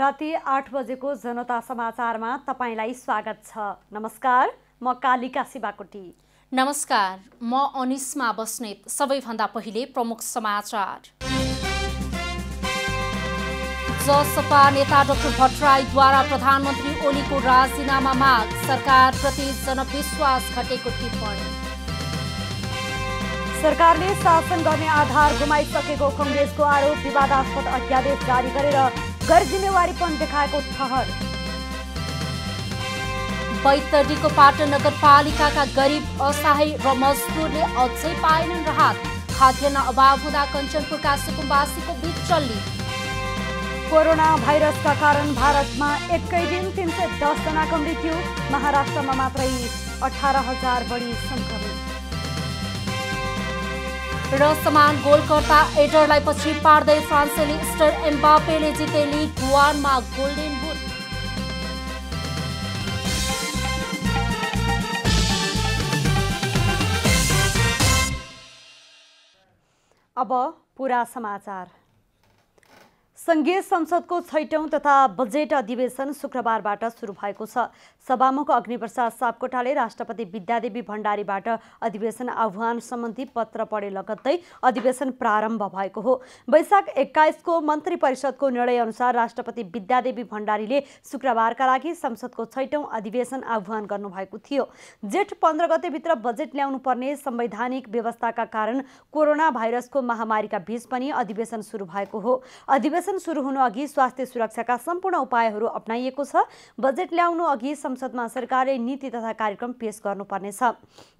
राति आठ बजेको जनता समाचारमा तपाईँलाई स्वागत छ नमस्कार म कालिका शिवाकोटी नमस्कार म अनिस्मा बस्नेत सबैभन्दा पहिले प्रमुख समाचार जसपा नेता डाक्टर भट्टराईद्वारा प्रधानमन्त्री ओलीको राजीनामा माग सरकारप्रति जनविश्वास घटेको टिप्पणी सरकारले शासन गर्ने आधार गुमाइसकेको कङ्ग्रेसको आरोप विवादास्पद अध्यादेश जारी गरेर गैर जिम्मेवारीपन देखाएको ठहर बैतडीको पाटन नगरपालिकाका गरिब असहाय र मजदुरले अझै पाएनन् राहत खाद्यान्न अभाव हुँदा कञ्चनपुरका सुकुम्बासीको बीच चल्ली कोरोना भाइरसका कारण भारतमा एकै दिन तिन सय दसजनाको मृत्यु महाराष्ट्रमा मात्रै अठार हजार बढी संक्रमित र समान गोलकर्ता एडरलाई पछि पार्दै फ्रान्सेली स्टर एम्बापेले जिते लिग वानमा गोल्डेन अब पुरा समाचार सङ्घीय संसदको छैटौँ तथा बजेट अधिवेशन शुक्रबारबाट सुरु भएको छ सभामुख अग्निप्रसाद सापकोटाले राष्ट्रपति विद्यादेवी भण्डारीबाट अधिवेशन आह्वान सम्बन्धी पत्र पढे लगत्तै अधिवेशन प्रारम्भ भएको हो वैशाख एक्काइसको मन्त्री परिषदको निर्णयअनुसार राष्ट्रपति विद्यादेवी भण्डारीले शुक्रबारका लागि संसदको छैटौँ अधिवेशन आह्वान गर्नुभएको थियो जेठ पन्ध्र गतेभित्र बजेट ल्याउनुपर्ने संवैधानिक व्यवस्थाका कारण कोरोना भाइरसको महामारीका बीच पनि अधिवेशन सुरु भएको हो अधिवेशन अधिवेशन सुरु हुनु अघि स्वास्थ्य सुरक्षाका सम्पूर्ण उपायहरू अप्नाइएको छ बजेट ल्याउनु अघि संसदमा सरकारले नीति तथा कार्यक्रम पेश गर्नुपर्नेछ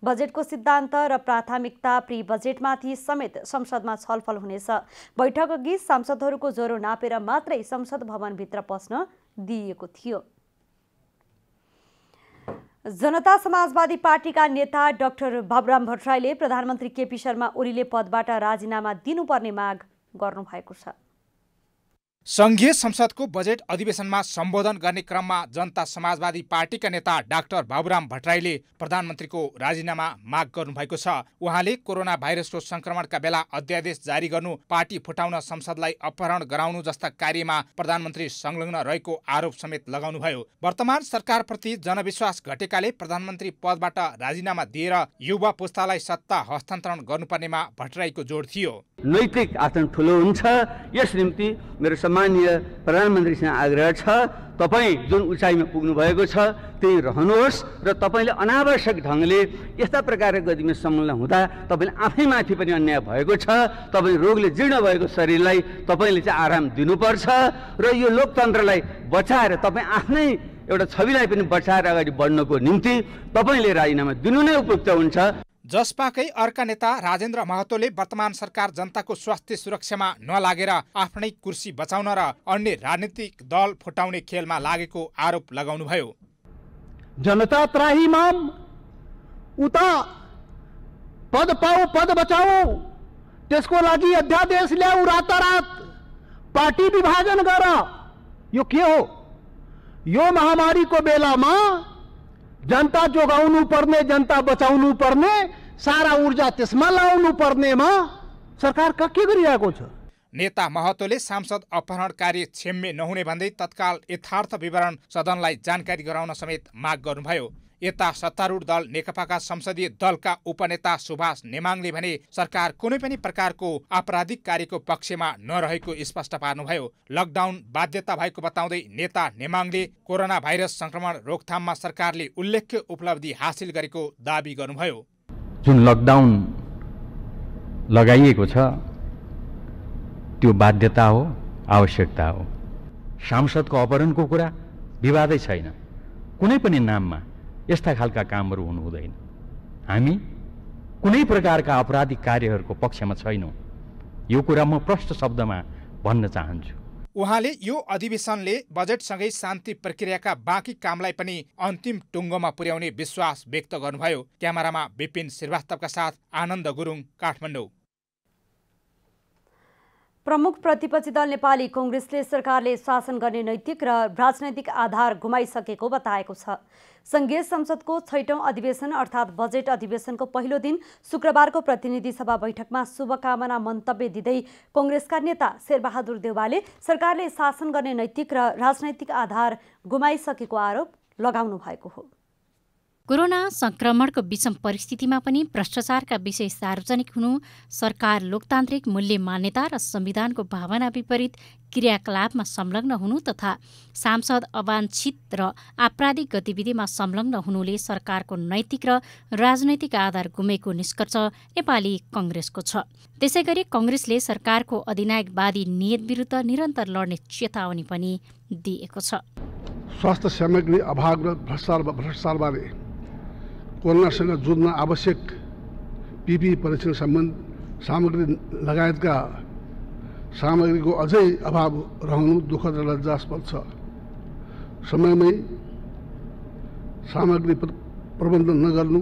बजेटको सिद्धान्त र प्राथमिकता प्रि बजेटमाथि समेत संसदमा छलफल हुनेछ बैठक अघि सांसदहरूको ज्वरो नापेर मात्रै संसद भवनभित्र पस्न दिइएको थियो जनता समाजवादी पार्टीका नेता डाक्टर बाबुराम भट्टराईले प्रधानमन्त्री केपी शर्मा ओलीले पदबाट राजीनामा दिनुपर्ने माग गर्नुभएको छ सङ्घीय संसदको बजेट अधिवेशनमा सम्बोधन गर्ने क्रममा जनता समाजवादी पार्टीका नेता डाक्टर बाबुराम भट्टराईले प्रधानमन्त्रीको राजीनामा माग गर्नुभएको छ उहाँले कोरोना भाइरसको संक्रमणका बेला अध्यादेश जारी गर्नु पार्टी फुटाउन संसदलाई अपहरण गराउनु जस्ता कार्यमा प्रधानमन्त्री संलग्न रहेको आरोप समेत लगाउनुभयो वर्तमान सरकारप्रति जनविश्वास घटेकाले प्रधानमन्त्री पदबाट राजीनामा दिएर युवा पुस्तालाई सत्ता हस्तान्तरण गर्नुपर्नेमा भट्टराईको जोड थियो नैतिक ठुलो हुन्छ यस निम्ति मेरो सम्मान्य प्रधानमन्त्रीसँग आग्रह छ तपाईँ जुन उचाइमा पुग्नुभएको छ त्यही रहनुहोस् र तपाईँले अनावश्यक ढङ्गले यस्ता प्रकारका गतिमा संलग्न हुँदा तपाईँले आफैमाथि पनि अन्याय भएको छ तपाईँ रोगले जीर्ण भएको शरीरलाई तपाईँले चाहिँ आराम दिनुपर्छ र यो लोकतन्त्रलाई बचाएर तपाईँ आफ्नै एउटा छविलाई पनि बचाएर अगाडि बढ्नको निम्ति तपाईँले राजीनामा दिनु नै उपयुक्त हुन्छ जसपाकै अर्का नेता राजेन्द्र महतोले वर्तमान सरकार जनताको स्वास्थ्य सुरक्षामा नलागेर आफ्नै कुर्सी बचाउन र अन्य राजनीतिक दल फुटाउने खेलमा लागेको आरोप लगाउनुभयो जनता माम उता पद पाऊ पद बचाऊ त्यसको लागि अध्यादेश ल्याऊ रातारात पार्टी विभाजन गर यो के हो यो महामारीको बेलामा जनता जोगाउनु पर्ने जनता बचाउनु पर्ने सारा ऊर्जा त्यसमा लाउनु पर्नेमा सरकार के गरिरहेको छ नेता महतोले सांसद अपहरणकारी छेम्मे नहुने भन्दै तत्काल यथार्थ विवरण सदनलाई जानकारी गराउन समेत माग गर्नुभयो यता सत्तारूढ दल नेकपाका संसदीय दलका उपनेता सुभाष नेमाङले भने सरकार कुनै पनि प्रकारको आपराधिक कार्यको पक्षमा नरहेको स्पष्ट पार्नुभयो लकडाउन बाध्यता भएको बताउँदै नेता नेमाङले कोरोना भाइरस संक्रमण रोकथाममा सरकारले उल्लेख्य उपलब्धि हासिल गरेको दावी गर्नुभयो जुन लकडाउन लगाइएको छ त्यो बाध्यता हो आवश्यकता हो सांसदको अपहरणको कुरा विवादै छैन कुनै पनि नाममा यस्ता खालका कामहरू हुनु हुँदैन हामी कुनै प्रकारका अपराधिक कार्यहरूको पक्षमा छैनौँ यो कुरा म प्रष्ट शब्दमा भन्न चाहन्छु उहाँले यो अधिवेशनले बजेटसँगै शान्ति प्रक्रियाका बाँकी कामलाई पनि अन्तिम टुङ्गोमा पुर्याउने विश्वास व्यक्त गर्नुभयो क्यामेरामा विपिन श्रीवास्तवका साथ आनन्द गुरुङ काठमाडौँ प्रमुख प्रतिपक्षी दल नेपाली कङ्ग्रेसले सरकारले शासन गर्ने नैतिक र राजनैतिक आधार गुमाइसकेको बताएको छ सङ्घीय संसदको छैटौँ अधिवेशन अर्थात् बजेट अधिवेशनको पहिलो दिन शुक्रबारको प्रतिनिधि सभा बैठकमा शुभकामना मन्तव्य दिँदै कङ्ग्रेसका नेता शेरबहादुर देवालले सरकारले शासन गर्ने नैतिक र राजनैतिक आधार गुमाइसकेको आरोप लगाउनु भएको हो कोरोना संक्रमणको विषम परिस्थितिमा पनि भ्रष्टाचारका विषय सार्वजनिक हुनु सरकार लोकतान्त्रिक मूल्य मान्यता र संविधानको भावना विपरीत क्रियाकलापमा संलग्न हुनु तथा सांसद अवाञ्छित र आपराधिक गतिविधिमा संलग्न हुनुले सरकारको नैतिक र राजनैतिक आधार गुमेको निष्कर्ष नेपाली कङ्ग्रेसको छ त्यसै गरी कङ्ग्रेसले सरकारको अधिनायकवादी नियत विरुद्ध निरन्तर लड्ने चेतावनी पनि दिएको छ स्वास्थ्य सामग्री अभाव र भ्रष्टाचार भ्रष्टाचारबारे कोरोनासँग जुझ्न आवश्यक पिपी परीक्षण सम्बन्ध सामग्री लगायतका सामग्रीको अझै अभाव रहनु दुःखद र लज्जास्पद छ समयमै सामग्री प्रबन्धन नगर्नु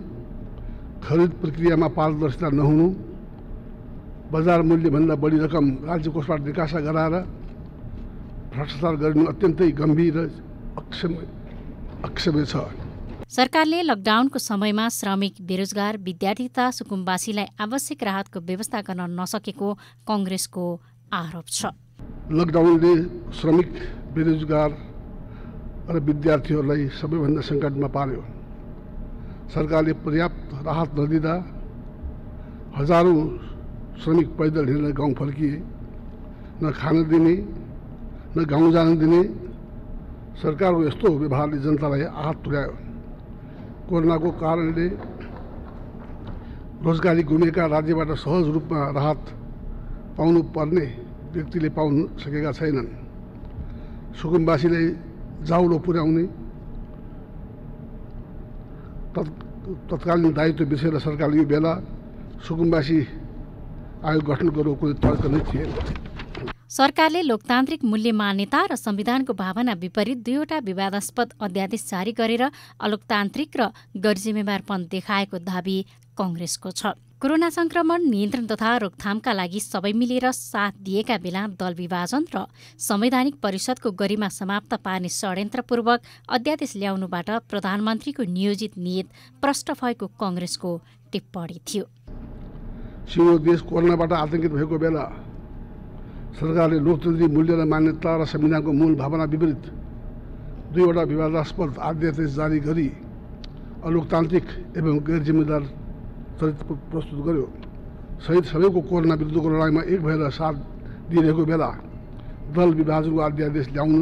खरिद प्रक्रियामा पारदर्शिता नहुनु बजार मूल्यभन्दा बढी रकम राज्य कोषबाट निकासा गराएर भ्रष्टाचार गर्नु अत्यन्तै गम्भीर र अक्षम अक्षम्य छ सरकारले लकडाउनको समयमा श्रमिक बेरोजगार विद्यार्थी तथा सुकुम्बासीलाई आवश्यक राहतको व्यवस्था गर्न नसकेको कङ्ग्रेसको आरोप छ लकडाउनले श्रमिक बेरोजगार र विद्यार्थीहरूलाई सबैभन्दा सङ्कटमा पार्यो सरकारले पर्याप्त राहत नदिँदा हजारौँ श्रमिक पैदल हिँडेर गाउँ फर्किए न खान दिने न गाउँ जान दिने सरकारको यस्तो व्यवहारले जनतालाई आहत पुर्यायो कोरोनाको कारणले रोजगारी गुमेका राज्यबाट सहज रूपमा राहत पाउनुपर्ने व्यक्तिले पाउन सकेका छैनन् सुकुम्बासीलाई जाउलो पुर्याउने तत् तत्कालीन दायित्व बिर्सेर सरकारले यो बेला सुकुम्बासी आयोग गठन गरेको कुनै तर्क नै थिएन सरकारले लोकतान्त्रिक मूल्य मान्यता र संविधानको भावना विपरीत दुईवटा विवादास्पद अध्यादेश जारी गरेर अलोकतान्त्रिक र गरिजिम्मेवारपन देखाएको दावी कङ्ग्रेसको छ कोरोना संक्रमण नियन्त्रण तथा रोकथामका लागि सबै मिलेर साथ दिएका बेला दल विभाजन र संवैधानिक परिषदको गरिमा समाप्त पार्ने षड्यन्त्रपूर्वक अध्यादेश ल्याउनुबाट प्रधानमन्त्रीको नियोजित नियत प्रष्ट भएको कङ्ग्रेसको टिप्पणी थियो देश कोरोनाबाट भएको बेला सरकारले मूल्य र मान्यता र संविधानको मूल भावना विपरीत दुईवटा विवादास्पद आदेश जारी गरी अलोकतान्त्रिक एवं गैर जिम्मेदार चरित्र प्रस्तुत गर्यो सहित सबैको कोरोना विरुद्धको लडाइँमा एक भएर साथ दिइरहेको बेला दल विभाजनको अध्यादेश ल्याउनु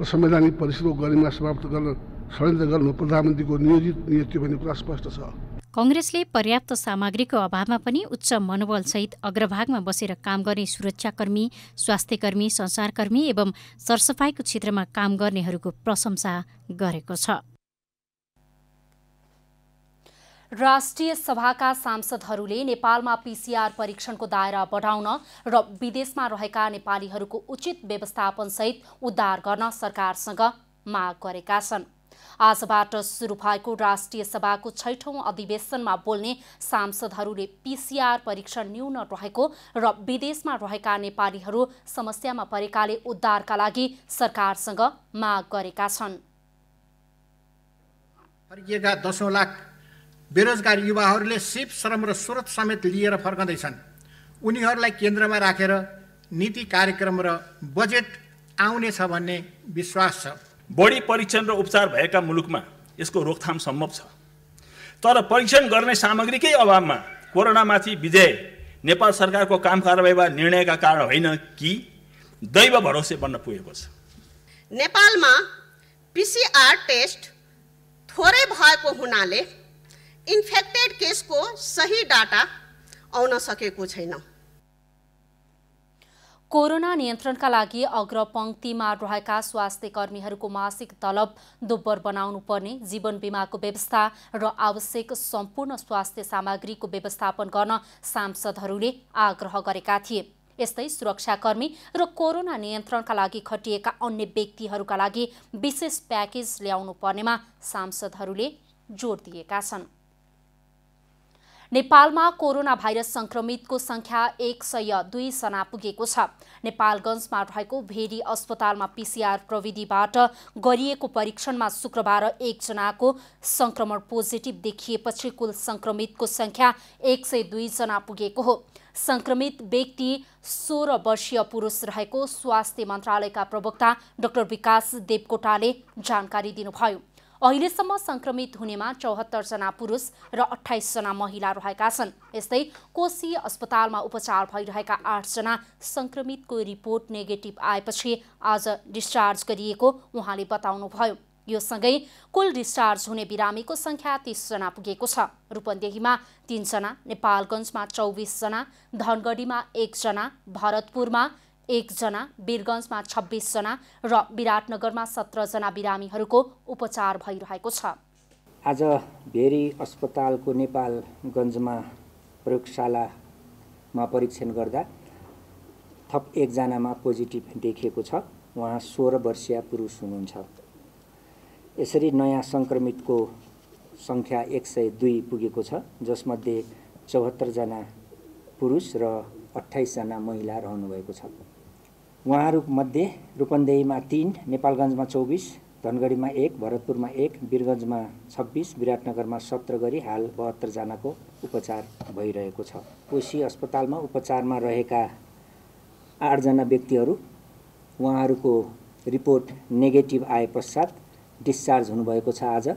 र संवैधानिक परिषदको गरिमा समाप्त गर्न षड्यन्त्र गर्नु प्रधानमन्त्रीको नियोजित नियुक्ति भन्ने कुरा स्पष्ट छ कङ्ग्रेसले पर्याप्त सामग्रीको अभावमा पनि उच्च मनोबलसहित अग्रभागमा बसेर काम गर्ने सुरक्षाकर्मी स्वास्थ्यकर्मी संसारकर्मी एवं सरसफाईको क्षेत्रमा काम गर्नेहरूको प्रशंसा गरेको छ राष्ट्रिय सभाका सांसदहरूले नेपालमा पिसिआर परीक्षणको दायरा बढाउन र विदेशमा रहेका नेपालीहरूको उचित व्यवस्थापनसहित उद्धार गर्न सरकारसँग माग गरेका छन् आजबाट सुरु भएको राष्ट्रिय सभाको छैठौँ अधिवेशनमा बोल्ने सांसदहरूले पिसिआर परीक्षण न्यून रहेको र विदेशमा रहेका नेपालीहरू समस्यामा परेकाले उद्धारका लागि सरकारसँग माग गरेका छन् दसौँ लाख बेरोजगार युवाहरूले सिप श्रम र स्रोत समेत लिएर फर्कँदैछन् उनीहरूलाई केन्द्रमा राखेर नीति कार्यक्रम र बजेट आउनेछ भन्ने विश्वास छ बढी परीक्षण र उपचार भएका मुलुकमा यसको रोकथाम सम्भव छ तर परीक्षण गर्ने सामग्रीकै अभावमा कोरोनामाथि विजय नेपाल सरकारको काम कारवाही वा निर्णयका कारण होइन कि दैव भरोसे बन्न पुगेको छ नेपालमा पिसिआर टेस्ट थोरै भएको हुनाले इन्फेक्टेड केसको सही डाटा आउन सकेको छैन कोरोना नियन्त्रणका लागि अग्रपङ्क्तिमा रहेका स्वास्थ्य कर्मीहरूको मासिक तलब दुब्बर बनाउनु पर्ने जीवन बिमाको व्यवस्था र आवश्यक सम्पूर्ण स्वास्थ्य सामग्रीको व्यवस्थापन गर्न सांसदहरूले आग्रह गरेका थिए यस्तै सुरक्षाकर्मी र कोरोना नियन्त्रणका लागि खटिएका अन्य व्यक्तिहरूका लागि विशेष प्याकेज ल्याउनु पर्नेमा सांसदहरूले जोड दिएका छन् नेपालमा कोरोना भाइरस संक्रमितको संख्या एक सय दुईजना पुगेको छ नेपालगञ्जमा रहेको भेरी अस्पतालमा पिसिआर प्रविधिबाट गरिएको परीक्षणमा शुक्रबार एकजनाको संक्रमण पोजिटिभ देखिएपछि कुल संक्रमितको संख्या एक सय दुईजना पुगेको हो संक्रमित व्यक्ति सोह्र वर्षीय पुरुष रहेको स्वास्थ्य मन्त्रालयका प्रवक्ता डाक्टर विकास देवकोटाले जानकारी दिनुभयो अहिलेसम्म संक्रमित हुनेमा चौहत्तरजना पुरुष र अठाइसजना महिला रहेका छन् यस्तै कोशी अस्पतालमा उपचार भइरहेका आठजना संक्रमितको रिपोर्ट नेगेटिभ आएपछि आज डिस्चार्ज गरिएको उहाँले बताउनुभयो यो सँगै कुल डिस्चार्ज हुने बिरामीको सङ्ख्या तिसजना पुगेको छ रूपन्देहीमा तिनजना नेपालगञ्जमा चौबिसजना धनगढीमा एकजना भरतपुरमा एकजना वीरगन्जमा छब्बिसजना र विराटनगरमा सत्रजना बिरामीहरूको उपचार भइरहेको छ आज भेरी अस्पतालको नेपालगञ्जमा प्रयोगशालामा परीक्षण गर्दा थप एकजनामा पोजिटिभ देखिएको छ उहाँ सोह्र वर्षीय पुरुष हुनुहुन्छ यसरी नयाँ सङ्क्रमितको सङ्ख्या एक सय दुई पुगेको छ जसमध्ये चौहत्तरजना पुरुष र अठाइसजना महिला रहनुभएको छ उहाँहरूमध्ये रूपन्देहीमा तिन नेपालगञ्जमा चौबिस धनगढीमा एक भरतपुरमा एक वीरगञ्जमा छब्बिस विराटनगरमा सत्र गरी हाल बहत्तरजनाको उपचार भइरहेको छ कोशी अस्पतालमा उपचारमा रहेका आठजना व्यक्तिहरू उहाँहरूको रिपोर्ट नेगेटिभ आए पश्चात डिस्चार्ज हुनुभएको छ आज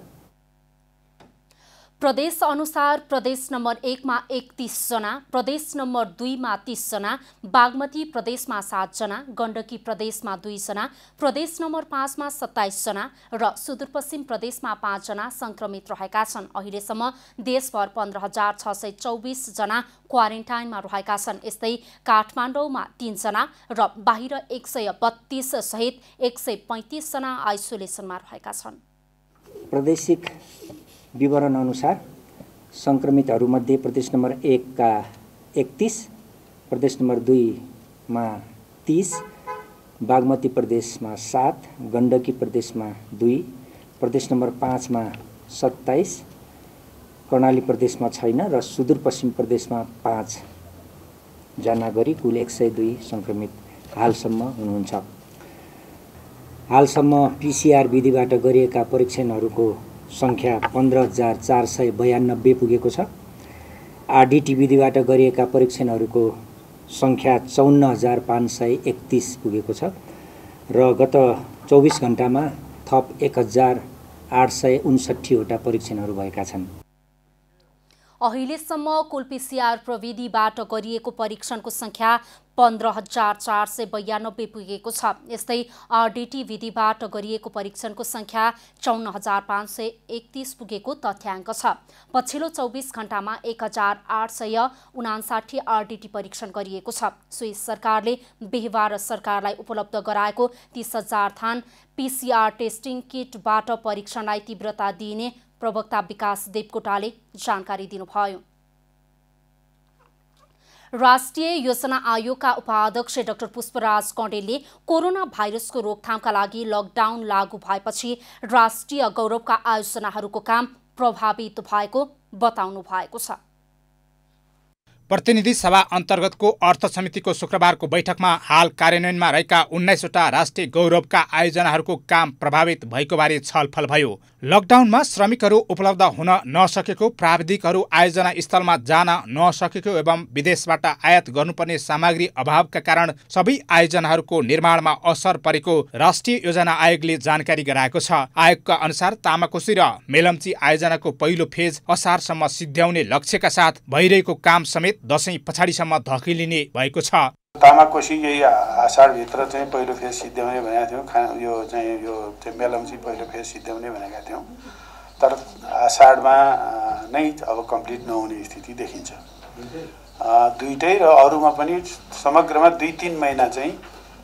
प्रदेश अनुसार प्रदेश नम्बर एकमा एकतिसजना प्रदेश नम्बर दुईमा तिसजना बागमती प्रदेशमा सातजना गण्डकी प्रदेशमा दुईजना प्रदेश नम्बर पाँचमा सत्ताइसजना र सुदूरपश्चिम प्रदेशमा पाँचजना संक्रमित रहेका छन् अहिलेसम्म देशभर पन्ध्र हजार छ सय चौबिसजना क्वारेन्टाइनमा रहेका छन् यस्तै काठमाडौँमा तिनजना र बाहिर एक सय बत्तीस सहित एक सय पैँतिसजना आइसोलेसनमा रहेका छन् विवरणअनुसार सङ्क्रमितहरूमध्ये प्रदेश नम्बर एकका एकतिस प्रदेश नम्बर दुईमा तिस बागमती प्रदेशमा सात गण्डकी प्रदेशमा दुई प्रदेश नम्बर पाँचमा सत्ताइस कर्णाली प्रदेशमा छैन र सुदूरपश्चिम प्रदेशमा पाँचजना गरी कुल एक सय दुई सङ्क्रमित हालसम्म हुनुहुन्छ हालसम्म पिसिआर विधिबाट गरिएका परीक्षणहरूको सङ्ख्या पन्ध्र हजार चार सय बयानब्बे पुगेको छ आरडिटी विधिबाट गरिएका परीक्षणहरूको सङ्ख्या चौन्न हजार पाँच सय एकतिस पुगेको छ र गत चौबिस घन्टामा थप एक हजार आठ सय उन्सठीवटा परीक्षणहरू भएका छन् अहिलेसम्म कुल पिसिआर प्रविधिबाट गरिएको परीक्षणको सङ्ख्या पन्ध्र हजार चार सय बयानब्बे पुगेको छ यस्तै आरडिटी विधिबाट गरिएको परीक्षणको सङ्ख्या चौन्न हजार पाँच सय एकतिस पुगेको तथ्याङ्क छ पछिल्लो चौबिस घण्टामा एक हजार आठ सय उनासाठी आरडिटी परीक्षण गरिएको छ स्विस सरकारले बिहिबार सरकारलाई उपलब्ध गराएको तीस हजार थान पिसिआर टेस्टिङ किटबाट परीक्षणलाई तीव्रता दिइने प्रवक्ता विकास देवकोटाले जानकारी दिनुभयो राष्ट्रिय योजना आयोगका उपाध्यक्ष डाक्टर पुष्पराज कणेलले कोरोना भाइरसको रोकथामका लागि लकडाउन लागू भएपछि राष्ट्रिय गौरवका आयोजनाहरूको काम प्रभावित भएको बताउनु भएको छ प्रतिनिधि सभा अन्तर्गतको अर्थ समितिको शुक्रबारको बैठकमा हाल कार्यान्वयनमा रहेका उन्नाइसवटा राष्ट्रिय गौरवका आयोजनाहरूको काम प्रभावित भएको बारे छलफल भयो लकडाउनमा श्रमिकहरू उपलब्ध हुन नसकेको प्राविधिकहरू आयोजना स्थलमा जान नसकेको एवं विदेशबाट आयात गर्नुपर्ने सामग्री अभावका कारण सबै आयोजनाहरूको निर्माणमा असर परेको राष्ट्रिय योजना आयोगले जानकारी गराएको छ आयोगका अनुसार तामाकोशी र मेलम्ची आयोजनाको पहिलो फेज असारसम्म सिद्ध्याउने लक्ष्यका साथ भइरहेको काम समेत दशैं पछाडिसम्म धकिलिने भएको छ तामाकोसी यही आषाढभित्र चाहिँ पहिलो फेज सिद्ध्याउने भनेका थियौँ खा यो चाहिँ यो चाहिँ मेलम्ची पहिलो फेज सिद्ध्याउने भनेका थियौँ तर आषाढमा नै अब कम्प्लिट नहुने स्थिति देखिन्छ दुइटै र अरूमा पनि समग्रमा दुई तिन महिना चाहिँ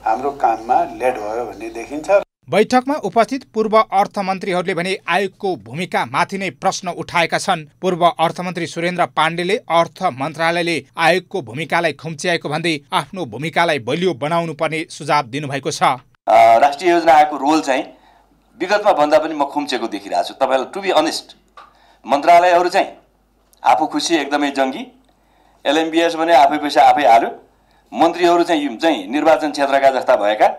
हाम्रो काममा लेट भयो भन्ने देखिन्छ बैठकमा उपस्थित पूर्व अर्थमन्त्रीहरूले भने आयोगको भूमिका माथि नै प्रश्न उठाएका छन् पूर्व अर्थमन्त्री सुरेन्द्र पाण्डेले अर्थ मन्त्रालयले आयोगको भूमिकालाई खुम्च्याएको भन्दै आफ्नो भूमिकालाई बलियो बनाउनु पर्ने सुझाव दिनुभएको छ राष्ट्रिय योजना आयोगको रोल चाहिँ विगतमा भन्दा पनि म खुम्चेको देखिरहेको छु तपाईँलाई टु बी अनेस्ट मन्त्रालयहरू चाहिँ आफू खुसी एकदमै जङ्गी एलएमबिएस भने आफै पैसा आफै हाल्यो मन्त्रीहरू चाहिँ चाहिँ निर्वाचन क्षेत्रका जस्ता भएका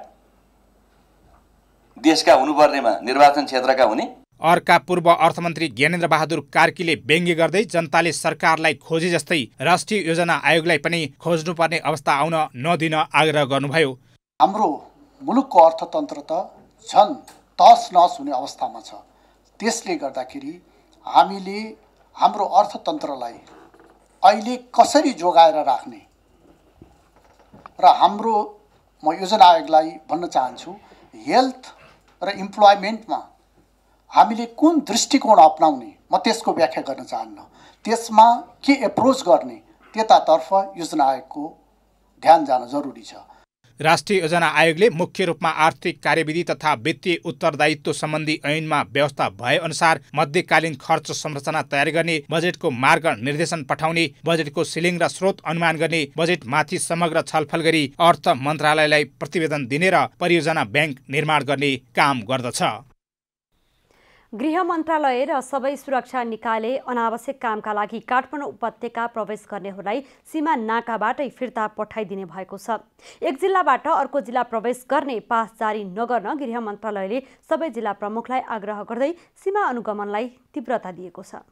देशका हुनुपर्नेमा निर्वाचन क्षेत्रका हुने अर्का पूर्व अर्थमन्त्री ज्ञानेन्द्र बहादुर कार्कीले व्यङ्ग्य गर्दै जनताले सरकारलाई खोजे जस्तै राष्ट्रिय योजना आयोगलाई पनि खोज्नुपर्ने अवस्था आउन नदिन आग्रह गर्नुभयो हाम्रो मुलुकको अर्थतन्त्र त झन् तस नस हुने अवस्थामा छ त्यसले गर्दाखेरि हामीले हाम्रो अर्थतन्त्रलाई अहिले कसरी जोगाएर राख्ने र हाम्रो म योजना आयोगलाई भन्न चाहन्छु हेल्थ र इम्प्लोइमेन्टमा हामीले कुन दृष्टिकोण अप्नाउने म त्यसको व्याख्या गर्न चाहन्न त्यसमा के एप्रोच गर्ने त्यतातर्फ योजना आयोगको ध्यान जान जरुरी छ राष्ट्रिय योजना आयोगले मुख्य रूपमा आर्थिक कार्यविधि तथा वित्तीय उत्तरदायित्व सम्बन्धी ऐनमा व्यवस्था भएअनुसार मध्यकालीन खर्च संरचना तयार गर्ने बजेटको मार्ग निर्देशन पठाउने बजेटको सिलिङ र स्रोत अनुमान गर्ने बजेटमाथि समग्र छलफल गरी अर्थ मन्त्रालयलाई प्रतिवेदन दिने र परियोजना ब्याङ्क निर्माण गर्ने काम गर्दछ गृह मन्त्रालय र सबै सुरक्षा निकायले अनावश्यक कामका लागि काठमाडौँ उपत्यका प्रवेश गर्नेहरूलाई सीमा नाकाबाटै फिर्ता पठाइदिने भएको छ एक जिल्लाबाट अर्को जिल्ला प्रवेश गर्ने पास जारी नगर्न गृह मन्त्रालयले सबै जिल्ला प्रमुखलाई आग्रह गर्दै सीमा अनुगमनलाई तीव्रता दिएको छ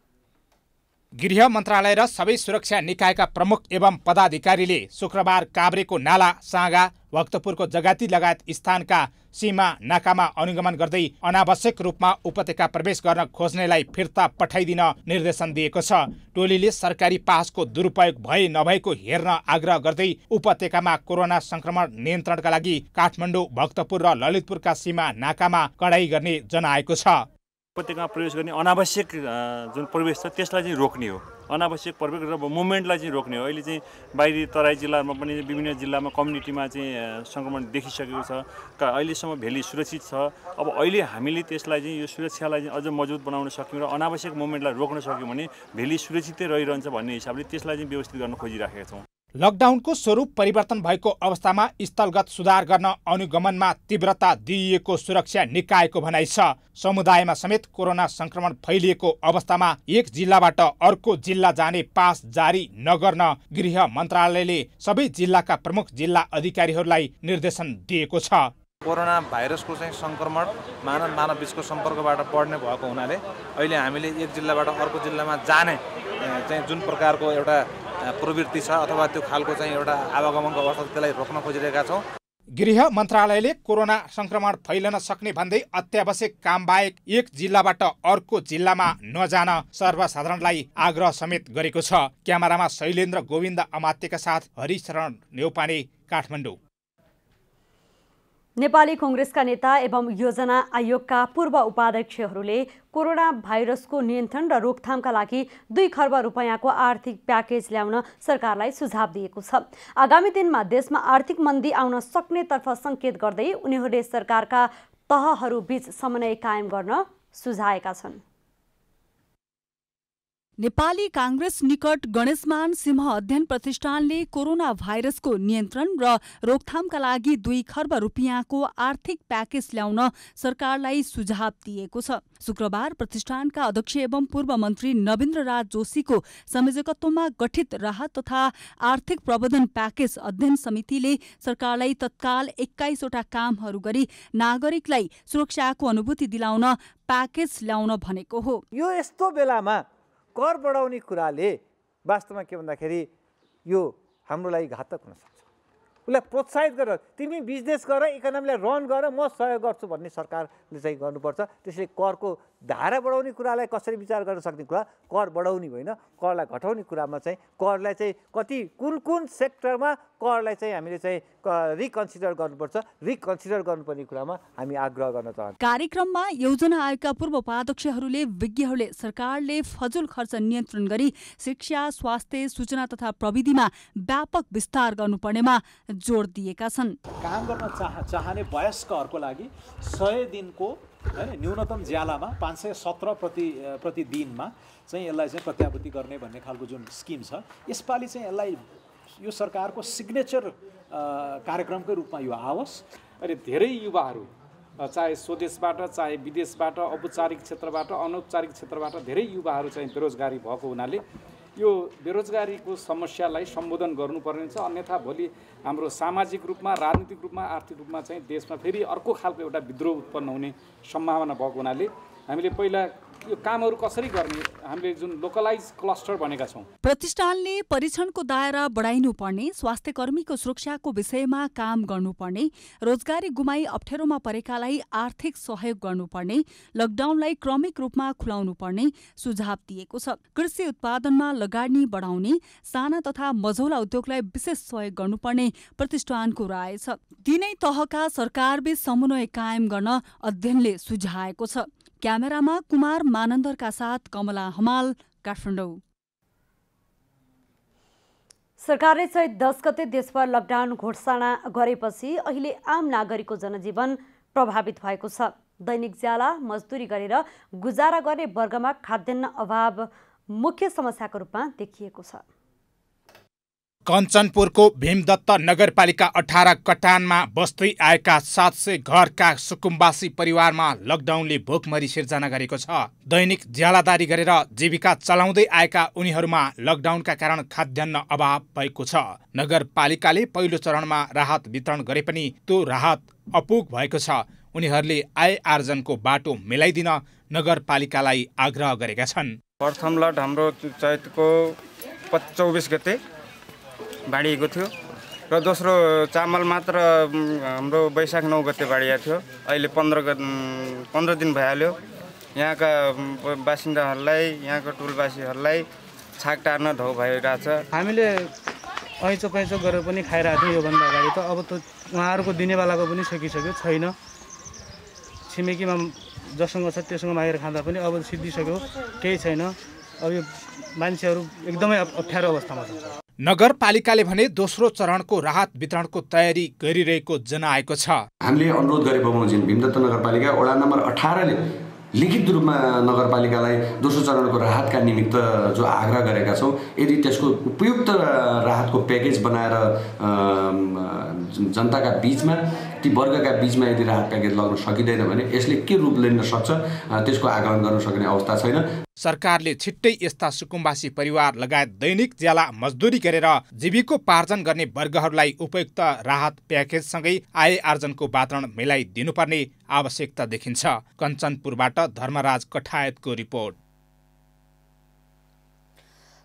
गृह मन्त्रालय र सबै सुरक्षा निकायका प्रमुख एवं पदाधिकारीले शुक्रबार काभ्रेको नाला साँगा भक्तपुरको जगाती लगायत स्थानका सीमा नाकामा अनुगमन गर्दै अनावश्यक रूपमा उपत्यका प्रवेश गर्न खोज्नेलाई फिर्ता पठाइदिन निर्देशन दिएको छ टोलीले सरकारी पासको दुरुपयोग भए नभएको हेर्न आग्रह गर्दै उपत्यकामा कोरोना संक्रमण नियन्त्रणका लागि काठमाडौँ भक्तपुर र ललितपुरका सीमा नाकामा कडाई गर्ने जनाएको छ उपत्यकामा प्रवेश गर्ने अनावश्यक जुन प्रवेश छ त्यसलाई चाहिँ रोक्ने हो अनावश्यक प्रवेश र मुभमेन्टलाई चाहिँ रोक्ने हो अहिले चाहिँ बाहिरी तराई जिल्लामा पनि विभिन्न जिल्लामा कम्युनिटीमा चाहिँ सङ्क्रमण देखिसकेको छ अहिलेसम्म भेली सुरक्षित छ अब अहिले हामीले त्यसलाई चाहिँ यो सुरक्षालाई चाहिँ अझ मजबुत बनाउन सक्यौँ र अनावश्यक मुभमेन्टलाई रोक्न सक्यौँ भने भेली सुरक्षितै रहिरहन्छ भन्ने हिसाबले त्यसलाई चाहिँ व्यवस्थित गर्न खोजिराखेका छौँ लकडाउनको स्वरूप परिवर्तन भएको अवस्थामा स्थलगत सुधार गर्न अनुगमनमा तीव्रता दिइएको सुरक्षा निकायको भनाइ छ समुदायमा समेत कोरोना संक्रमण फैलिएको अवस्थामा एक जिल्लाबाट अर्को जिल्ला जाने पास जारी नगर्न गृह मन्त्रालयले सबै जिल्लाका प्रमुख जिल्ला अधिकारीहरूलाई निर्देशन दिएको छ कोरोना भाइरसको चाहिँ सङ्क्रमण मानव मानव बिचको सम्पर्कबाट बढ्ने भएको हुनाले अहिले हामीले एक जिल्लाबाट अर्को जिल्लामा जाने चाहिँ जुन प्रकारको एउटा प्रवृत्ति छ अथवा त्यो खालको चाहिँ एउटा आवागमनको अवस्था त्यसलाई रोक्न खोजिरहेका छौँ गृह मन्त्रालयले कोरोना संक्रमण फैलन सक्ने भन्दै अत्यावश्यक कामबाहेक एक जिल्लाबाट अर्को जिल्लामा नजान सर्वसाधारणलाई आग्रह समेत गरेको छ क्यामेरामा शैलेन्द्र गोविन्द अमात्यका साथ हरिशरण नेौपाने काठमाडौँ नेपाली कङ्ग्रेसका नेता एवं योजना आयोगका पूर्व उपाध्यक्षहरूले कोरोना भाइरसको नियन्त्रण र रोकथामका लागि दुई खर्ब रुपियाँको आर्थिक प्याकेज ल्याउन सरकारलाई सुझाव दिएको छ आगामी दिनमा देशमा आर्थिक मन्दी आउन सक्नेतर्फ सङ्केत गर्दै उनीहरूले सरकारका तहहरूबीच समन्वय कायम गर्न सुझाएका छन् नेपाली काङ्ग्रेस निकट गणेशमान सिंह अध्ययन प्रतिष्ठानले कोरोना भाइरसको नियन्त्रण र रोकथामका लागि दुई खर्ब रुपियाँको आर्थिक प्याकेज ल्याउन सरकारलाई सुझाव दिएको छ शुक्रबार प्रतिष्ठानका अध्यक्ष एवं पूर्व मन्त्री नवेन्द्र राज जोशीको संयोजकत्वमा गठित राहत तथा आर्थिक प्रबन्धन प्याकेज अध्ययन समितिले सरकारलाई तत्काल एक्काइसवटा कामहरू गरी नागरिकलाई सुरक्षाको अनुभूति दिलाउन प्याकेज ल्याउन भनेको हो यो यस्तो बेलामा कर बढाउने कुराले वास्तवमा के भन्दाखेरि यो हाम्रो लागि घातक हुनसक्छ उसलाई प्रोत्साहित गरेर तिमी बिजनेस गर इकोनोमीलाई रन गर म सहयोग गर्छु भन्ने सरकारले चाहिँ गर्नुपर्छ त्यसले करको धारा बढाउने कुरालाई कसरी विचार गर्न सक्ने कुरा कर बढाउने होइन करलाई घटाउने कुरामा चाहिँ करलाई चाहिँ कति कुन कुन सेक्टरमा करलाई चाहिँ हामीले चाहिँ रिकन्सिडर गर्नुपर्छ रिकन्सिडर गर्नुपर्ने कुरामा हामी आग्रह गर्न चाहन्छौँ कार्यक्रममा योजना आयोगका पूर्व उपाध्यक्षहरूले विज्ञहरूले सरकारले फजुल खर्च नियन्त्रण गरी शिक्षा स्वास्थ्य सूचना तथा प्रविधिमा व्यापक विस्तार गर्नुपर्नेमा जोड दिएका छन् काम गर्न चाह चाहने वयस्कहरूको लागि सय दिनको होइन न्यूनतम ज्यालामा पाँच सय सत्र प्रति दिनमा चाहिँ यसलाई चाहिँ प्रत्याभूति गर्ने भन्ने खालको जुन स्किम छ यसपालि चाहिँ यसलाई यो सरकारको सिग्नेचर कार्यक्रमकै रूपमा यो आओस् अनि धेरै युवाहरू चाहे स्वदेशबाट चाहे विदेशबाट औपचारिक क्षेत्रबाट अनौपचारिक क्षेत्रबाट धेरै युवाहरू चाहिँ बेरोजगारी भएको हुनाले यो बेरोजगारीको समस्यालाई सम्बोधन गर्नुपर्ने छ अन्यथा भोलि हाम्रो सामाजिक रूपमा राजनीतिक रूपमा आर्थिक रूपमा चाहिँ देशमा फेरि अर्को खालको एउटा विद्रोह उत्पन्न हुने सम्भावना भएको हुनाले हामीले पहिला कसरी गर्ने हामीले जुन लोकलाइज क्लस्टर भनेका छौँ प्रतिष्ठानले परीक्षणको दायरा बढाइनुपर्ने स्वास्थ्य कर्मीको सुरक्षाको विषयमा काम गर्नुपर्ने रोजगारी गुमाई अप्ठ्यारोमा परेकालाई आर्थिक सहयोग गर्नुपर्ने लकडाउनलाई क्रमिक रूपमा खुलाउनु पर्ने सुझाव दिएको छ कृषि उत्पादनमा लगानी बढाउने साना तथा मझौला उद्योगलाई विशेष सहयोग गर्नुपर्ने प्रतिष्ठानको राय छ तिनै तहका सरकारबीच समन्वय कायम गर्न अध्ययनले सुझाएको छ क्यामेरामा कुमार मानन्दरका साथ कमला हमाल काठमाडौँ सरकारले सहित दस गते देशभर लकडाउन घोषणा गरेपछि अहिले आम नागरिकको जनजीवन प्रभावित भएको छ दैनिक ज्याला मजदुरी गरेर गुजारा गर्ने वर्गमा खाद्यान्न अभाव मुख्य समस्याको रूपमा देखिएको छ कञ्चनपुरको भीमदत्त नगरपालिका अठार कटानमा बस्दै आएका सात सय घरका सुकुम्बासी परिवारमा लकडाउनले भोकमरी सिर्जना गरेको छ दैनिक ज्यालादारी गरेर जीविका चलाउँदै आएका उनीहरूमा लकडाउनका कारण खाद्यान्न अभाव भएको छ नगरपालिकाले पहिलो चरणमा राहत वितरण गरे पनि त्यो राहत अपुग भएको छ उनीहरूले आय आर्जनको बाटो मिलाइदिन नगरपालिकालाई आग्रह गरेका छन् प्रथम लट हाम्रो चैतको चौबिस गते बाँडिएको थियो र दोस्रो चामल मात्र हाम्रो वैशाख नौ गते बाँडिएको थियो अहिले पन्ध्र ग पन्ध्र दिन भइहाल्यो यहाँका बासिन्दाहरूलाई यहाँको टुलवासीहरूलाई छाक टार्न भइरहेको छ हामीले ऐँचो पैँचो गरेर पनि खाइरहेको थियौँ योभन्दा अगाडि त अब त उहाँहरूको दिनेवालाको पनि सकिसक्यो छैन छिमेकीमा जसँग छ त्योसँग मागेर खाँदा पनि अब सिद्धिसक्यो केही छैन अब यो मान्छेहरू एकदमै अप्ठ्यारो अवस्थामा छ नगरपालिकाले भने दोस्रो चरणको राहत वितरणको तयारी गरिरहेको जनाएको छ हामीले अनुरोध गरे बमोजिम भीमदत्त नगरपालिका वडा नम्बर अठारले लिखित रूपमा नगरपालिकालाई दोस्रो चरणको राहतका निमित्त जो आग्रह गरेका छौँ यदि त्यसको उपयुक्त राहतको प्याकेज बनाएर जनताका बिचमा ती वर्गका बिचमा यदि राहत प्याकेज लगाउन सकिँदैन भने यसले के रूप लिन सक्छ त्यसको आकलन गर्न सक्ने अवस्था छैन सरकारले छिट्टै यस्ता सुकुम्बासी परिवार लगायत दैनिक ज्याला मजदुरी गरेर जीविकोपार्जन गर्ने वर्गहरूलाई उपयुक्त राहत प्याकेजसँगै आय आर्जनको वातावरण मिलाइदिनुपर्ने आवश्यकता देखिन्छ कञ्चनपुरबाट धर्मराज कठायतको रिपोर्ट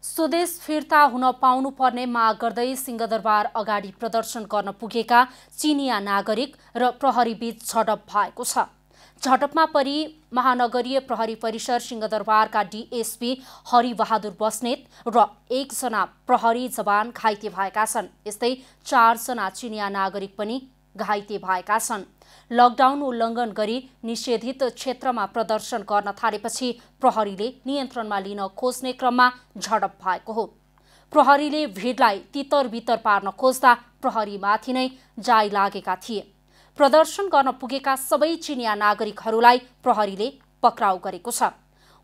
स्वदेश फिर्ता हुन पाउनुपर्ने माग गर्दै सिंहदरबार अगाडि प्रदर्शन गर्न पुगेका चिनिया नागरिक र प्रहरीबीच झडप भएको छ झडपमा परि महानगरीय प्रहरी परिसर सिंहदरबारका डिएसपी हरिबहादुर बस्नेत र एकजना प्रहरी जवान घाइते भएका छन् यस्तै चारजना चिनिया नागरिक पनि घाइते भएका छन् लकडाउन उल्लङ्घन गरी निषेधित क्षेत्रमा प्रदर्शन गर्न थालेपछि प्रहरीले नियन्त्रणमा लिन खोज्ने क्रममा झडप भएको हो प्रहरीले भिडलाई तितरबितर पार्न खोज्दा प्रहरीमाथि नै जाई लागेका थिए प्रदर्शन गर्न पुगेका सबै चिनिया नागरिकहरूलाई प्रहरीले पक्राउ गरेको छ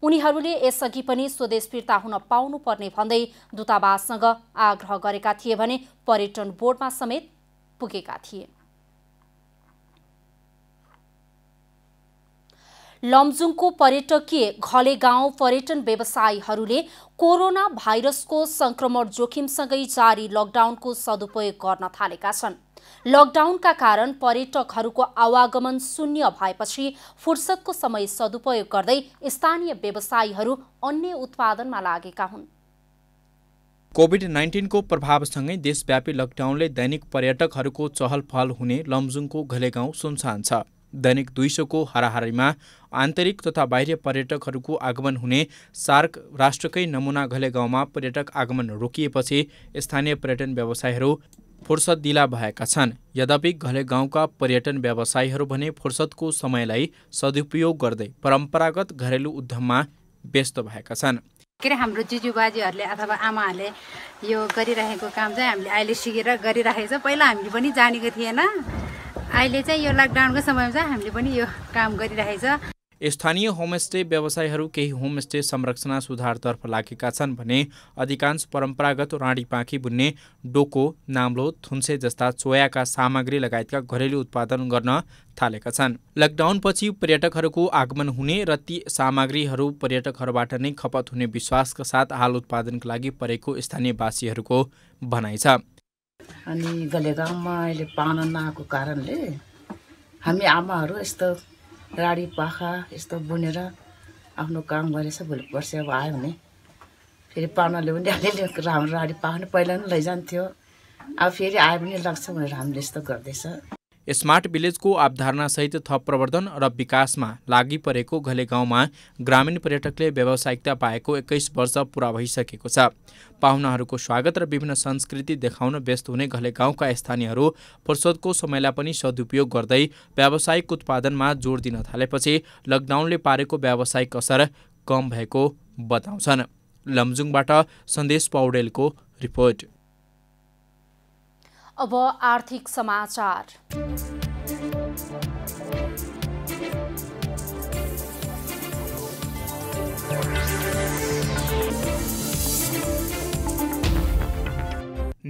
उनीहरूले यसअघि पनि स्वदेश फिर्ता हुन पाउनुपर्ने भन्दै दूतावाससँग आग्रह गरेका थिए भने पर्यटन बोर्डमा समेत पुगेका थिए लमजुङको पर्यटकीय घले गाउँ पर्यटन व्यवसायीहरूले कोरोना भाइरसको संक्रमण जोखिमसँगै जारी लकडाउनको सदुपयोग गर्न थालेका छन् लकडाउनका कारण पर्यटकहरूको आवागमन शून्य भएपछि फुर्सदको समय सदुपयोग गर्दै स्थानीय व्यवसायीहरू अन्य उत्पादनमा लागेका हुन् कोभिड नाइन्टिनको प्रभावसँगै देशव्यापी लकडाउनले दैनिक पर्यटकहरूको चहल पहल हुने लमजुङको घलेगाउँ सुनसान छ दैनिक दुई सौको हाराहारीमा आन्तरिक तथा बाहिर पर्यटकहरूको आगमन हुने सार्क राष्ट्रकै नमुना घले गाउँमा पर्यटक आगमन रोकिएपछि स्थानीय पर्यटन व्यवसायहरू फुर्सद दिला भएका छन् यद्यपि घले गाउँका पर्यटन व्यवसायीहरू भने फुर्सदको समयलाई सदुपयोग गर्दै परम्परागत घरेलु उद्यममा व्यस्त भएका छन् के अरे हाम्रो जुजुबाजेहरूले अथवा आमाहरूले यो गरिरहेको काम चाहिँ हामीले अहिले सिकेर गरिराखेको छ पहिला हामीले पनि जानेको थिएन अहिले चाहिँ यो लकडाउनको समयमा चाहिँ हामीले पनि यो काम गरिरहेको छ स्थानीय होमस्टे व्यवसायहरू केही होमस्टे संरचना सुधारतर्फ लागेका छन् भने अधिकांश परम्परागत राँडीपाँखी बुन्ने डोको नाम्लो थुन्से जस्ता चोयाका सामग्री लगायतका घरेलु उत्पादन गर्न थालेका छन् लकडाउनपछि पर्यटकहरूको आगमन हुने र ती सामग्रीहरू पर्यटकहरूबाट नै खपत हुने विश्वासका साथ हाल उत्पादनका लागि परेको स्थानीयवासीहरूको भनाइ छ अनि गलेगाउँमा अहिले पाहुना नआएको कारणले हामी आमाहरू यस्तो राडी पाखा यस्तो बुनेर आफ्नो काम गरेछ भोलि पर्सि अब आयो भने फेरि पाहुनाले पनि अलिअलि राम्रो राडी पाखा पहिला पनि लैजान्थ्यो अब फेरि आयो भने लाग्छ भनेर हामीले यस्तो गर्दैछ स्मार्ट भिलेजको अवधारणासहित थप प्रवर्धन र विकासमा लागि परेको घले गाउँमा ग्रामीण पर्यटकले व्यावसायिकता पाएको एक्काइस वर्ष पुरा भइसकेको छ पाहुनाहरूको स्वागत र विभिन्न संस्कृति देखाउन व्यस्त हुने घले गाउँका स्थानीयहरू फुर्सदको समयलाई पनि सदुपयोग गर्दै व्यावसायिक उत्पादनमा जोड दिन थालेपछि लकडाउनले पारेको व्यावसायिक असर कम भएको बताउँछन् लमजुङबाट सन्देश पौडेलको रिपोर्ट अब आर्थिक समाचार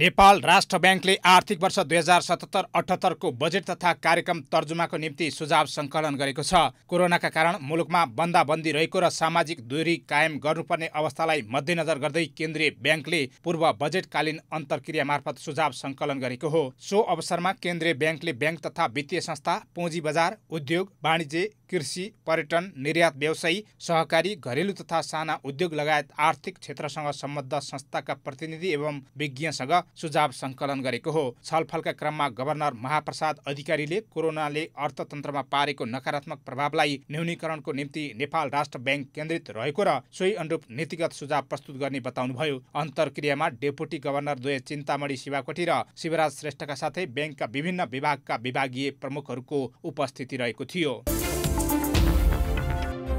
नेपाल राष्ट्र ब्याङ्कले आर्थिक वर्ष दुई हजार सतहत्तर अठहत्तरको बजेट तथा कार्यक्रम तर्जुमाको निम्ति सुझाव सङ्कलन गरेको छ कोरोनाका कारण मुलुकमा बन्दाबन्दी रहेको र सामाजिक दूरी कायम गर्नुपर्ने अवस्थालाई मध्यनजर गर्दै केन्द्रीय ब्याङ्कले पूर्व बजेटकालीन अन्तर्क्रिया मार्फत सुझाव सङ्कलन गरेको हो सो अवसरमा केन्द्रीय ब्याङ्कले ब्याङ्क तथा वित्तीय संस्था पुँजी बजार उद्योग वाणिज्य कृषि पर्यटन निर्यात व्यवसायी सहकारी घरेलु तथा साना उद्योग लगायत आर्थिक क्षेत्रसँग सम्बद्ध संस्थाका प्रतिनिधि एवं विज्ञसँग सुझाव सङ्कलन गरेको हो छलफलका क्रममा गभर्नर महाप्रसाद अधिकारीले कोरोनाले अर्थतन्त्रमा पारेको नकारात्मक प्रभावलाई न्यूनीकरणको निम्ति नेपाल राष्ट्र ब्याङ्क केन्द्रित रहेको र सोही अनुरूप नीतिगत सुझाव प्रस्तुत गर्ने बताउनुभयो अन्तर्क्रियामा डेपुटी गभर्नर द्वय चिन्तामणि शिवाकोटी र शिवराज श्रेष्ठका साथै ब्याङ्कका विभिन्न विभागका विभागीय प्रमुखहरूको उपस्थिति रहेको थियो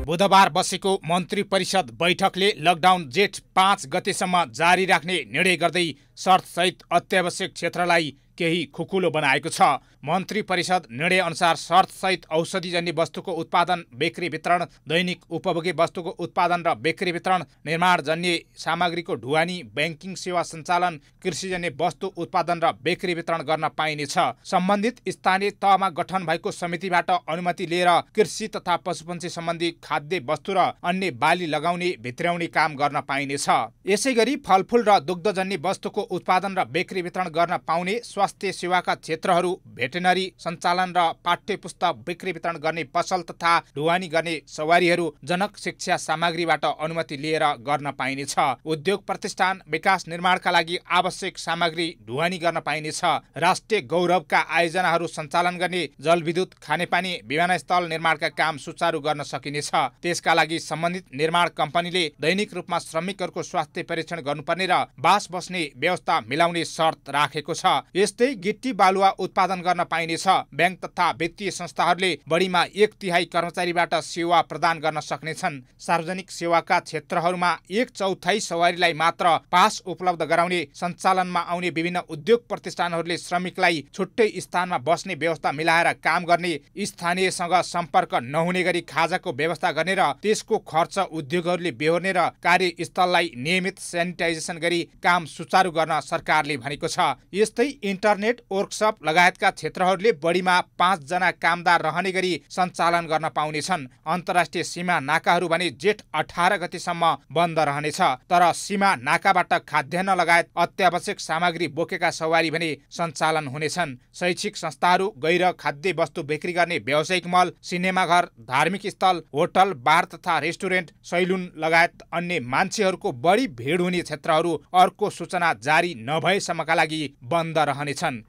बुधबार बसेको मन्त्री परिषद बैठकले लकडाउन जेठ पाँच गतेसम्म जारी राख्ने निर्णय गर्दै सर्तसहित अत्यावश्यक क्षेत्रलाई केही खुकुलो बनाएको छ मन्त्री परिषद निर्णय अनुसार शर्तसहित औषधिजन्य वस्तुको उत्पादन बिक्री वितरण दैनिक उपभोग्य वस्तुको उत्पादन र बिक्री वितरण निर्माणजन्य सामग्रीको ढुवानी ब्याङ्किङ सेवा सञ्चालन कृषिजन्य वस्तु उत्पादन र बिक्री वितरण गर्न पाइनेछ सम्बन्धित स्थानीय तहमा गठन भएको समितिबाट अनुमति लिएर कृषि तथा पशुपन्छी सम्बन्धी खाद्य वस्तु र अन्य बाली लगाउने भित्राउने काम गर्न पाइनेछ यसै गरी फलफुल र दुग्धजन्य वस्तुको उत्पादन र बिक्री वितरण गर्न पाउने स्वास्थ्य स्वास्थ्य सेवाका क्षेत्रहरू भेटेनरी सञ्चालन र पाठ्य पुस्तक बिक्री वितरण गर्ने पसल तथा ढुवानी गर्ने सवारीहरू जनक शिक्षा सामग्रीबाट अनुमति लिएर गर्न पाइनेछ उद्योग प्रतिष्ठान विकास निर्माणका लागि आवश्यक सामग्री ढुवानी गर्न पाइनेछ राष्ट्रिय गौरवका आयोजनाहरू सञ्चालन गर्ने जलविद्युत खानेपानी विमानस्थल निर्माणका काम सुचारू गर्न सकिनेछ त्यसका लागि सम्बन्धित निर्माण कम्पनीले दैनिक रूपमा श्रमिकहरूको स्वास्थ्य परीक्षण गर्नुपर्ने र बास बस्ने व्यवस्था मिलाउने शर्त राखेको छ यस जस्तै गिट्टी बालुवा उत्पादन गर्न पाइनेछ ब्याङ्क तथा वित्तीय संस्थाहरूले बढीमा एक तिहाई कर्मचारीबाट सेवा प्रदान गर्न सक्नेछन् सार्वजनिक सेवाका क्षेत्रहरूमा एक चौथाइ सवारीलाई मात्र पास उपलब्ध गराउने सञ्चालनमा आउने विभिन्न उद्योग प्रतिष्ठानहरूले श्रमिकलाई छुट्टै स्थानमा बस्ने व्यवस्था मिलाएर काम गर्ने स्थानीयसँग सम्पर्क नहुने गरी खाजाको व्यवस्था गर्ने र त्यसको खर्च उद्योगहरूले बेहोर्ने र कार्यस्थललाई नियमित सेनिटाइजेसन गरी काम सुचारू गर्न सरकारले भनेको छ यस्तै इन्टर इन्टरनेट वर्कसप लगायतका क्षेत्रहरूले बढीमा पाँचजना कामदार रहने गरी सञ्चालन गर्न पाउनेछन् अन्तर्राष्ट्रिय सीमा नाकाहरू भने जेठ अठार गतिसम्म बन्द रहनेछ तर सीमा नाकाबाट खाद्यान्न लगायत अत्यावश्यक सामग्री बोकेका सवारी भने सञ्चालन हुनेछन् शैक्षिक संस्थाहरू गैर खाद्य वस्तु बिक्री गर्ने व्यावसायिक मल सिनेमा घर धार्मिक स्थल होटल बार तथा रेस्टुरेन्ट सैलुन लगायत अन्य मान्छेहरूको बढी भिड हुने क्षेत्रहरू अर्को सूचना जारी नभएसम्मका लागि बन्द रहनेछ 찬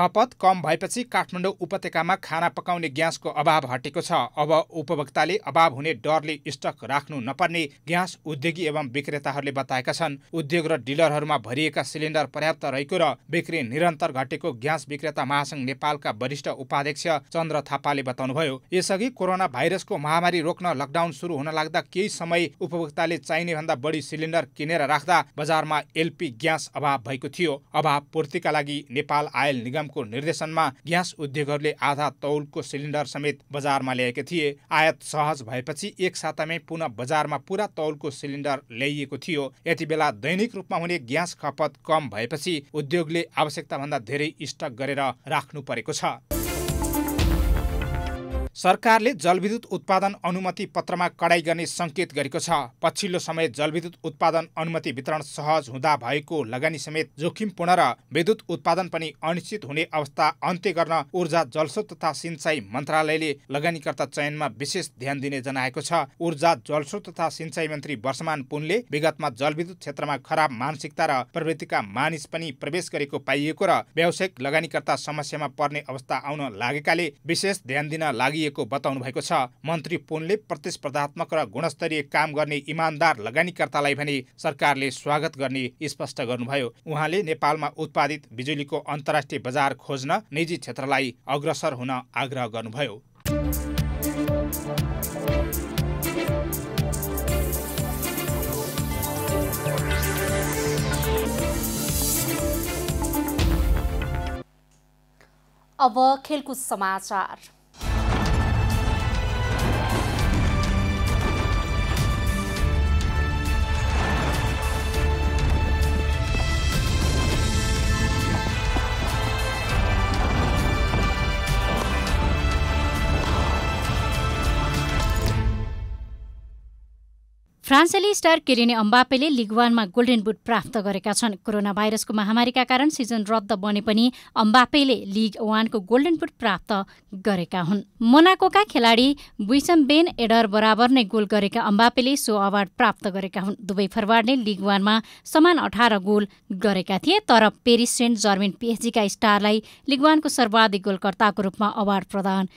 खपत कम भएपछि काठमाडौँ उपत्यकामा खाना पकाउने ग्यासको अभाव हटेको छ अब उपभोक्ताले अभाव हुने डरले स्टक राख्नु नपर्ने ग्यास उद्योगी एवं विक्रेताहरूले बताएका छन् उद्योग र डिलरहरूमा भरिएका सिलिन्डर पर्याप्त रहेको र बिक्री निरन्तर घटेको ग्यास विक्रेता महासङ्घ नेपालका वरिष्ठ उपाध्यक्ष चन्द्र थापाले बताउनुभयो यसअघि कोरोना भाइरसको महामारी रोक्न लकडाउन सुरु हुन लाग्दा केही समय उपभोक्ताले चाहिने भन्दा बढी सिलिन्डर किनेर राख्दा बजारमा एलपी ग्यास अभाव भएको थियो अभाव पूर्तिका लागि नेपाल आयल निगम निगमको निर्देशनमा ग्यास उद्योगहरूले आधा तौलको सिलिन्डर समेत बजारमा ल्याएका थिए आयात सहज भएपछि एक सातामै पुनः बजारमा पुरा तौलको सिलिन्डर ल्याइएको थियो यति बेला दैनिक रूपमा हुने ग्यास खपत कम भएपछि उद्योगले आवश्यकताभन्दा धेरै स्टक गरेर राख्नु परेको छ सरकारले जलविद्युत उत्पादन अनुमति पत्रमा कडाई गर्ने सङ्केत गरेको छ पछिल्लो समय जलविद्युत उत्पादन अनुमति वितरण सहज हुँदा भएको लगानी समेत जोखिमपूर्ण र विद्युत उत्पादन पनि अनिश्चित हुने अवस्था अन्त्य गर्न ऊर्जा जलस्रोत तथा सिंचाई मन्त्रालयले लगानीकर्ता चयनमा विशेष ध्यान दिने जनाएको छ ऊर्जा जलस्रोत तथा सिंचाई मन्त्री वर्षमान पुनले विगतमा जलविद्युत क्षेत्रमा खराब मानसिकता र प्रवृत्तिका मानिस पनि प्रवेश गरेको पाइएको र व्यावसायिक लगानीकर्ता समस्यामा पर्ने अवस्था आउन लागेकाले विशेष ध्यान दिन लागि गरिएको बताउनु भएको छ मन्त्री पुनले प्रतिस्पर्धात्मक र गुणस्तरीय काम गर्ने इमान्दार लगानीकर्तालाई भने सरकारले स्वागत गर्ने स्पष्ट गर्नुभयो उहाँले नेपालमा उत्पादित बिजुलीको अन्तर्राष्ट्रिय बजार खोज्न निजी क्षेत्रलाई अग्रसर हुन आग्रह गर्नुभयो अब खेलकुद समाचार फ्रान्सेली स्टार किरिने अम्बापेले लिग वानमा गोल्डन बुट प्राप्त गरेका छन् कोरोना भाइरसको महामारीका कारण सिजन रद्द बने पनि अम्बापेले लिग वानको गोल्डन बुट प्राप्त गरेका हुन् मोनाकोका खेलाडी बुइसम बेन एडर बराबर नै गोल गरेका अम्बापेले सो अवार्ड प्राप्त गरेका हुन् दुवै फरवार्डले लिग वानमा समान अठार गोल गरेका थिए तर पेरिस सेन्ट जर्मिन पिएचजीका स्टारलाई लिग वानको सर्वाधिक गोलकर्ताको रूपमा अवार्ड प्रदान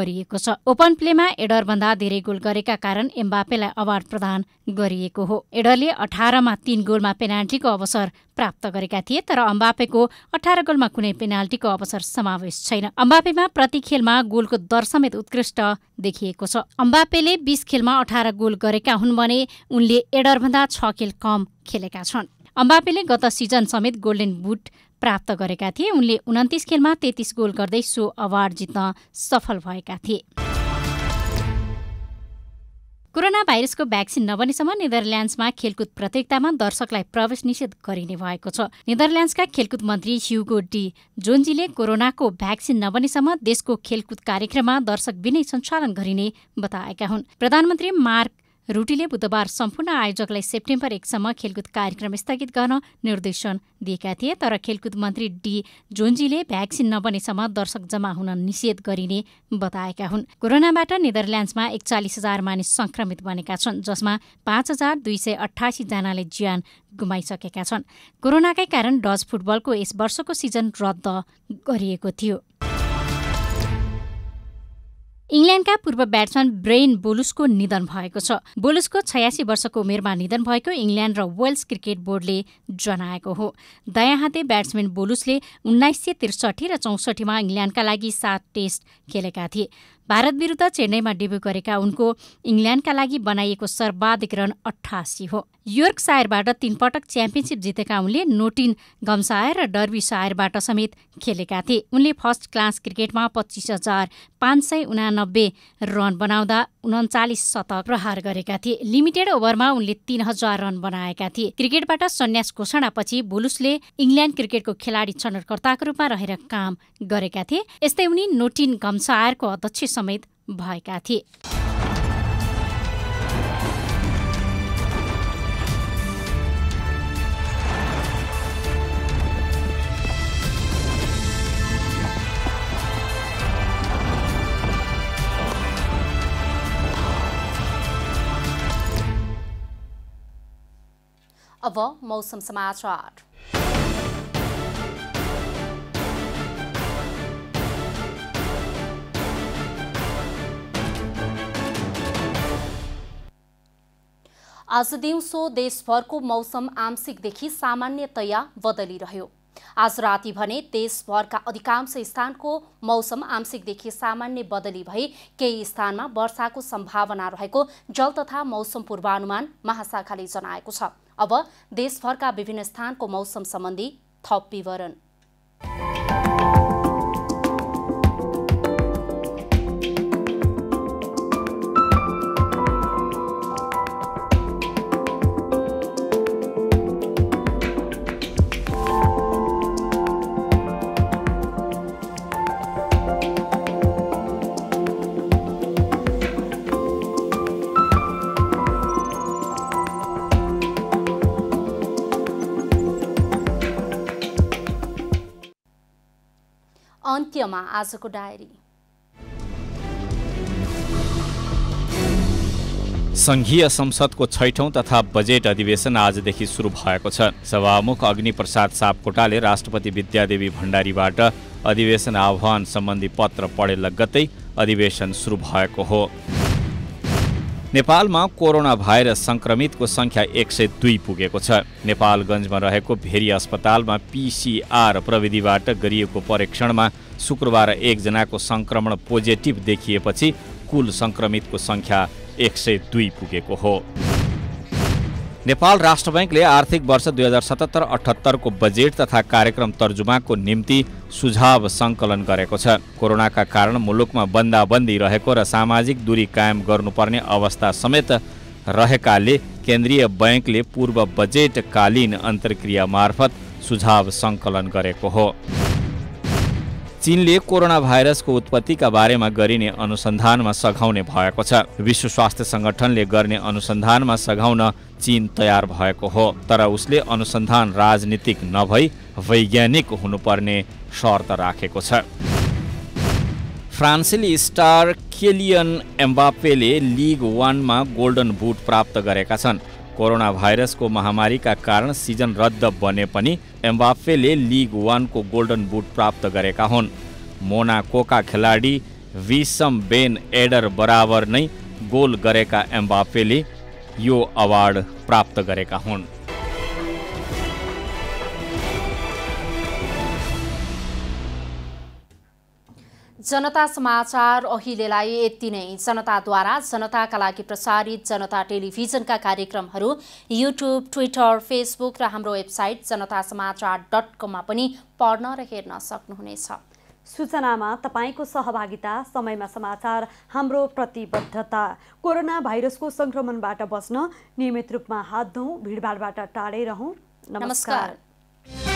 गरिएको छ ओपन प्लेमा एडरभन्दा धेरै गोल गरेका कारण एम्बापेलाई अवार्ड प्रदान गरिएको हो एडले अठारमा तीन गोलमा पेनाल्टीको अवसर प्राप्त गरेका थिए तर अम्बापेको अठार गोलमा कुनै पेनाल्टीको अवसर समावेश छैन अम्बापेमा प्रति खेलमा गोलको दर समेत उत्कृष्ट देखिएको छ अम्बापेले बिस खेलमा अठार गोल गरेका हुन् भने उनले एडरभन्दा छ खेल कम खेलेका छन् अम्बापेले गत सिजन समेत गोल्डेन बुट प्राप्त गरेका थिए उनले उन्तिस खेलमा तेत्तिस गोल गर्दै सो अवार्ड जित्न सफल भएका थिए कोरोना भाइरसको भ्याक्सिन नबनेसम्म नेदरल्यान्ड्समा खेलकुद प्रतियोगितामा दर्शकलाई प्रवेश निषेध गरिने भएको छ नेदरल्यान्ड्सका खेलकुद मन्त्री ह्युगो डी जोन्जीले कोरोनाको भ्याक्सिन नबनेसम्म देशको खेलकुद कार्यक्रममा दर्शक विनय सञ्चालन गरिने बताएका हुन् प्रधानमन्त्री मार्क रुटीले बुधबार सम्पूर्ण आयोजकलाई सेप्टेम्बर एकसम्म खेलकुद कार्यक्रम स्थगित गर्न निर्देशन दिएका थिए तर खेलकुद मन्त्री डी जोन्जीले भ्याक्सिन नबनेसम्म दर्शक जम्मा हुन निषेध गरिने बताएका हुन् कोरोनाबाट नेदरल्यान्ड्समा एकचालिस हजार मानिस संक्रमित बनेका छन् जसमा पाँच हजार दुई सय अठासीजनाले ज्यान गुमाइसकेका छन् कोरोनाकै कारण डज फुटबलको यस वर्षको सिजन रद्द गरिएको थियो इङ्ल्यान्डका पूर्व ब्याट्सम्यान ब्रेन बोलुसको निधन भएको छ बोलुसको छयासी वर्षको उमेरमा निधन भएको इङ्ल्यान्ड र वेल्स क्रिकेट बोर्डले जनाएको हो दयाहाते ब्याट्सम्यान बोलुसले उन्नाइस सय त्रिसठी र चौसठीमा इङ्ल्यान्डका लागि सात टेस्ट खेलेका थिए भारत विरुद्ध चेन्नईमा डेब्यू गरेका उनको इङ्ल्यान्डका लागि बनाइएको सर्वाधिक रन अठासी हो योर्क सायरबाट पटक च्याम्पियनसिप जितेका उनले नोटिन गम्सायर र डर्बी सायरबाट समेत खेलेका थिए उनले फर्स्ट क्लास क्रिकेटमा पच्चिस हजार पाँच सय उनानब्बे रन बनाउँदा उन्चालिस शतक प्रहार गरेका थिए लिमिटेड ओभरमा उनले तीन हजार रन बनाएका थिए क्रिकेटबाट सन्यास घोषणापछि बुलुसले इङ्ल्यान्ड क्रिकेटको खेलाडी छनौटकर्ताको रूपमा रहेर काम गरेका थिए यस्तै उनी नोटिन गम्सायरको अध्यक्ष समेत भएका थिए अब मौसम समाचार आज दिउँसो देशभरको मौसम आंशिकदेखि सामान्यतया बदलिरह्यो आज राति भने देशभरका अधिकांश स्थानको मौसम आंशिकदेखि सामान्य बदली भई केही स्थानमा वर्षाको सम्भावना रहेको जल तथा मौसम पूर्वानुमान महाशाखाले जनाएको छ अब देशभरका विभिन्न स्थानको मौसम सम्बन्धी थप विवरण अन्त्यमा आजको डायरी संघीय संसदको छैठौँ तथा बजेट अधिवेशन आजदेखि सुरु भएको छ सभामुख अग्निप्रसाद सापकोटाले राष्ट्रपति विद्यादेवी भण्डारीबाट अधिवेशन आह्वान सम्बन्धी पत्र पढे लगत्तै अधिवेशन सुरु भएको हो नेपालमा कोरोना भाइरस सङ्क्रमितको सङ्ख्या एक सय दुई पुगेको छ नेपालगञ्जमा रहेको भेरी अस्पतालमा पिसिआर प्रविधिबाट गरिएको परीक्षणमा शुक्रबार एकजनाको सङ्क्रमण पोजिटिभ देखिएपछि कुल सङ्क्रमितको सङ्ख्या एक सय दुई पुगेको हो नेपाल राष्ट्र बैङ्कले आर्थिक वर्ष दुई हजार सतहत्तर अठहत्तरको बजेट तथा कार्यक्रम तर्जुमाको निम्ति सुझाव सङ्कलन गरेको छ कोरोनाका कारण मुलुकमा बन्दाबन्दी रहेको र सामाजिक दूरी कायम गर्नुपर्ने अवस्था समेत रहेकाले केन्द्रीय बैङ्कले पूर्व बजेटकालीन अन्तर्क्रिया मार्फत सुझाव सङ्कलन गरेको हो चीनले कोरोना भाइरसको उत्पत्तिका बारेमा गरिने अनुसन्धानमा सघाउने भएको छ विश्व स्वास्थ्य संगठनले गर्ने अनुसन्धानमा सघाउन चीन तयार भएको हो तर उसले अनुसन्धान राजनीतिक नभई वैज्ञानिक हुनुपर्ने शर्त राखेको छ फ्रान्सेली स्टार केलियन एम्बापेले लिग वानमा गोल्डन बुट प्राप्त गरेका छन् कोरोना भाइरस को महामारी का कारण सीजन रद्द बने एम्बाफे लीग वन को गोल्डन बुट प्राप्त करोना को का खिलाड़ी विसम बेन एडर बराबर नई गोल करम्बाफे एम्बाफेले यो अवार्ड प्राप्त कर जनता समाचार अहिलेलाई यति नै जनताद्वारा जनताका लागि प्रसारित जनता टेलिभिजनका कार्यक्रमहरू युट्युब ट्विटर फेसबुक र हाम्रो वेबसाइट जनता समाचार डट कममा पनि पढ्न र हेर्न सक्नुहुनेछ सूचनामा तपाईँको सहभागिता समयमा समाचार हाम्रो प्रतिबद्धता कोरोना भाइरसको सङ्क्रमणबाट बस्न नियमित रूपमा हात धौँ भिडभाडबाट टाढै रहौँ नमस्कार, नमस्कार।